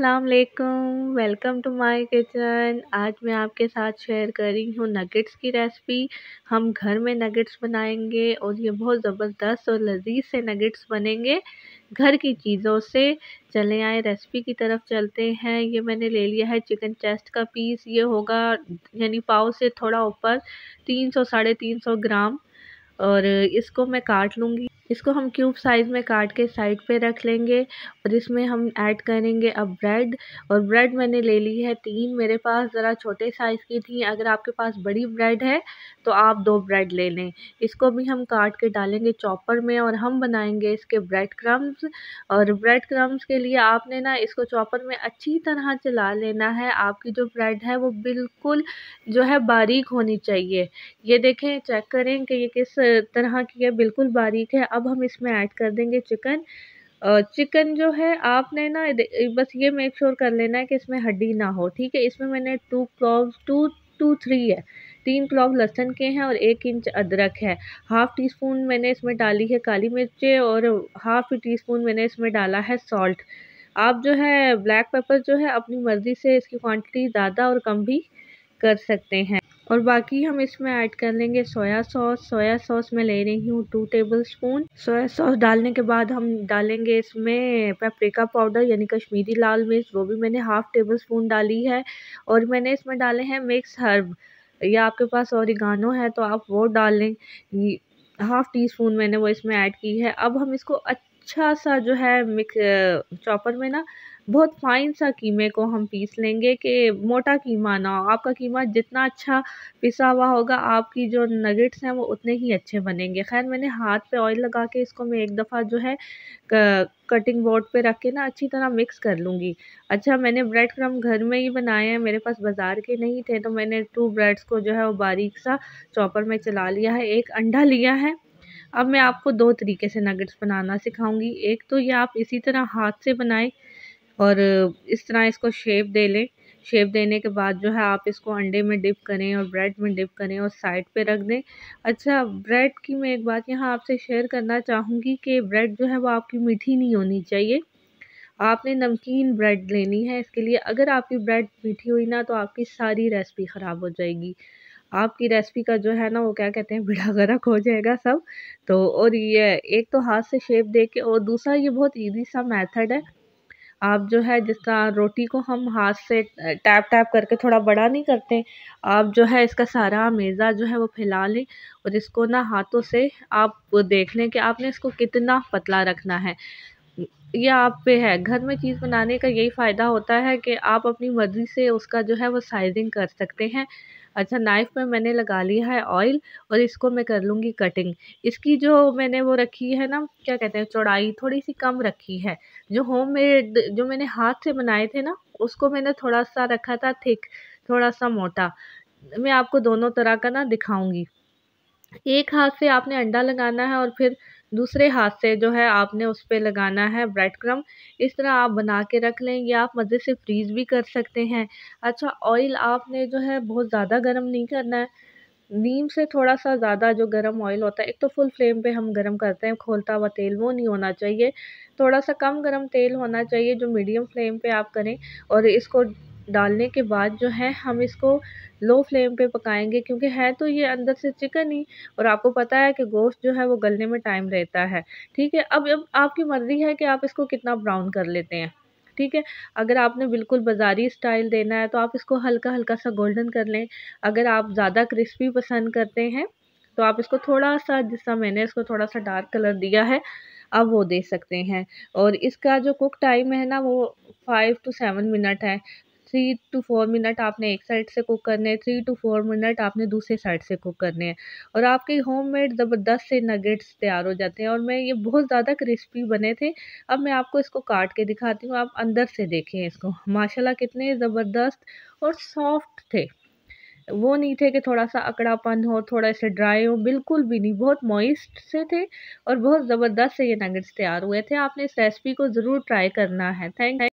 अस्सलाम वालेकुम welcome to my kitchen आज मैं आपके साथ शेयर कर रही हूँ नगेट्स की रेसिपी हम घर में नगेट्स बनाएंगे और ये बहुत ज़बरदस्त और लजीज से नगेट्स बनेंगे घर की चीज़ों से चले आए रेसिपी की तरफ चलते हैं ये मैंने ले लिया है चिकन चेस्ट का पीस ये होगा यानी पाव से थोड़ा ऊपर तीन सौ साढ़े तीन सौ ग्राम और इसको मैं काट लूँगी इसको हम क्यूब साइज़ में काट के साइड पे रख लेंगे और इसमें हम ऐड करेंगे अब ब्रेड और ब्रेड मैंने ले ली है तीन मेरे पास ज़रा छोटे साइज़ की थी अगर आपके पास बड़ी ब्रेड है तो आप दो ब्रेड ले लें इसको भी हम काट के डालेंगे चॉपर में और हम बनाएंगे इसके ब्रेड क्रम्स और ब्रेड क्रम्स के लिए आपने ना इसको चॉपर में अच्छी तरह चला लेना है आपकी जो ब्रेड है वो बिल्कुल जो है बारीक होनी चाहिए ये देखें चेक करें कि ये किस तरह की है बिल्कुल बारीक है अब अब हम इसमें ऐड कर देंगे चिकन चिकन जो है आपने ना बस ये मेक श्योर कर लेना है कि इसमें हड्डी ना हो ठीक है इसमें मैंने two clog two two three है तीन क्लॉग लहसन के हैं और एक इंच अदरक है हाफ़ टी स्पून मैंने इसमें डाली है काली मिर्चें और हाफ़ टी स्पून मैंने इसमें डाला है सॉल्ट आप जो है ब्लैक पेपर जो है अपनी मर्ज़ी से इसकी क्वांटिटी ज़्यादा और कम भी कर सकते हैं और बाकी हम इसमें ऐड कर लेंगे सोया सॉस सोया सॉस मैं ले रही हूँ two tablespoon soya sauce डालने के बाद हम डालेंगे इसमें पेपरिका पाउडर यानी कश्मीरी लाल मिर्च वो भी मैंने हाफ़ टेबल स्पून डाली है और मैंने इसमें डाले हैं मिक्स हर्ब या आपके पास औरिगानो है तो आप वो डाल लें हाफ़ टी स्पून मैंने वो इसमें ऐड की है अब हम इसको अच्छा सा जो है मिक्स चॉपर में ना बहुत फ़ाइन सा कीमे को हम पीस लेंगे कि मोटा कीमा ना हो आपका कीमा जितना अच्छा पिसा हुआ होगा आपकी जो नगेट्स हैं वो उतने ही अच्छे बनेंगे खैर मैंने हाथ पे ऑयल लगा के इसको मैं एक दफ़ा जो है कटिंग बोर्ड पे रख के ना अच्छी तरह मिक्स कर लूँगी अच्छा मैंने ब्रेड क्रम घर में ही बनाए हैं मेरे पास बाज़ार के नहीं थे तो मैंने टू ब्रेड्स को जो है वो बारीक सा चॉपर में चला लिया है एक अंडा लिया है अब मैं आपको दो तरीके से नगेट्स बनाना सिखाऊंगी एक तो ये आप इसी तरह हाथ से बनाएं और इस तरह इसको शेप दे लें शेप देने के बाद जो है आप इसको अंडे में डिप करें और ब्रेड में डिप करें और साइड पे रख दें अच्छा ब्रेड की मैं एक बात यहाँ आपसे शेयर करना चाहूँगी कि ब्रेड जो है वो आपकी मीठी नहीं होनी चाहिए आपने नमकीन ब्रेड लेनी है इसके लिए अगर आपकी ब्रेड मीठी हुई ना तो आपकी सारी रेसिपी ख़राब हो जाएगी आपकी रेसिपी का जो है ना वो क्या कहते हैं बिड़ा गरक हो जाएगा सब तो और ये एक तो हाथ से शेप दे के और दूसरा ये बहुत ईजी सा मेथड है आप जो है जिस तरह रोटी को हम हाथ से टैप टैप करके थोड़ा बड़ा नहीं करते आप जो है इसका सारा मेज़ा जो है वो फैला लें और इसको ना हाथों से आप देख लें कि आपने इसको कितना पतला रखना है यह आप पे है घर में चीज़ बनाने का यही फ़ायदा होता है कि आप अपनी मर्ज़ी से उसका जो है वो साइजिंग कर सकते हैं अच्छा नाइफ़ में मैंने लगा लिया है ऑयल और इसको मैं कर लूँगी कटिंग इसकी जो मैंने वो रखी है ना क्या कहते हैं चौड़ाई थोड़ी सी कम रखी है जो होम मेड जो मैंने हाथ से बनाए थे ना उसको मैंने थोड़ा सा रखा था थिक थोड़ा सा मोटा मैं आपको दोनों तरह का ना दिखाऊंगी एक हाथ से आपने अंडा लगाना है और फिर दूसरे हाथ से जो है आपने उस पर लगाना है ब्रेड क्रम इस तरह आप बना के रख लें या आप मज़े से फ्रीज़ भी कर सकते हैं अच्छा ऑयल आपने जो है बहुत ज़्यादा गर्म नहीं करना है नीम से थोड़ा सा ज़्यादा जो गरम ऑयल होता है एक तो फुल फ्लेम पे हम गरम करते हैं खोलता हुआ तेल वो नहीं होना चाहिए थोड़ा सा कम गरम तेल होना चाहिए जो मीडियम फ्लेम पे आप करें और इसको डालने के बाद जो है हम इसको लो फ्लेम पे पकाएंगे क्योंकि है तो ये अंदर से चिकन ही और आपको पता है कि गोश्त जो है वो गलने में टाइम रहता है ठीक है अब अब आपकी मर्ज़ी है कि आप इसको कितना ब्राउन कर लेते हैं ठीक है अगर आपने बिल्कुल बाज़ारी स्टाइल देना है तो आप इसको हल्का हल्का सा गोल्डन कर लें अगर आप ज़्यादा क्रिस्पी पसंद करते हैं तो आप इसको थोड़ा सा जिसका मैंने इसको थोड़ा सा डार्क कलर दिया है अब वो दे सकते हैं और इसका जो कुक टाइम है ना वो फाइव टू सेवन मिनट है थ्री टू फोर मिनट आपने एक साइड से कुक करने हैं थ्री टू फोर मिनट आपने दूसरे साइड से कुक करने हैं और आपके होममेड ज़बरदस्त से नगेट्स तैयार हो जाते हैं और मैं ये बहुत ज़्यादा क्रिस्पी बने थे अब मैं आपको इसको काट के दिखाती हूँ आप अंदर से देखें इसको माशाला कितने ज़बरदस्त और सॉफ्ट थे वो नहीं थे कि थोड़ा सा अकड़ापन हो थोड़ा इसे ड्राई हो बिल्कुल भी नहीं बहुत मॉइस्ट से थे और बहुत ज़बरदस्त से ये नगेट्स तैयार हुए थे आपने इस रेसिपी को ज़रूर ट्राई करना है थैंक